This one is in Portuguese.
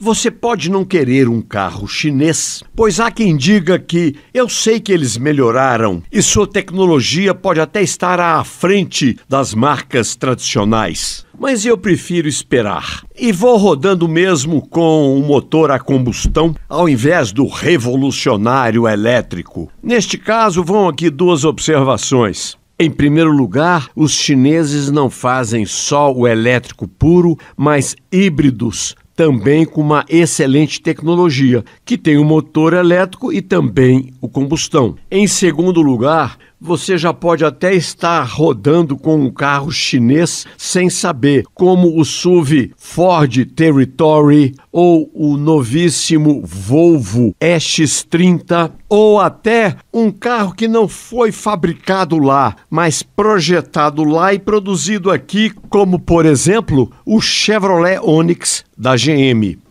Você pode não querer um carro chinês, pois há quem diga que eu sei que eles melhoraram e sua tecnologia pode até estar à frente das marcas tradicionais. Mas eu prefiro esperar e vou rodando mesmo com um motor a combustão ao invés do revolucionário elétrico. Neste caso, vão aqui duas observações. Em primeiro lugar, os chineses não fazem só o elétrico puro, mas híbridos também com uma excelente tecnologia, que tem o motor elétrico e também o combustão. Em segundo lugar, você já pode até estar rodando com um carro chinês sem saber, como o SUV Ford Territory ou o novíssimo Volvo x 30 ou até um carro que não foi fabricado lá, mas projetado lá e produzido aqui, como por exemplo, o Chevrolet Onix da GM.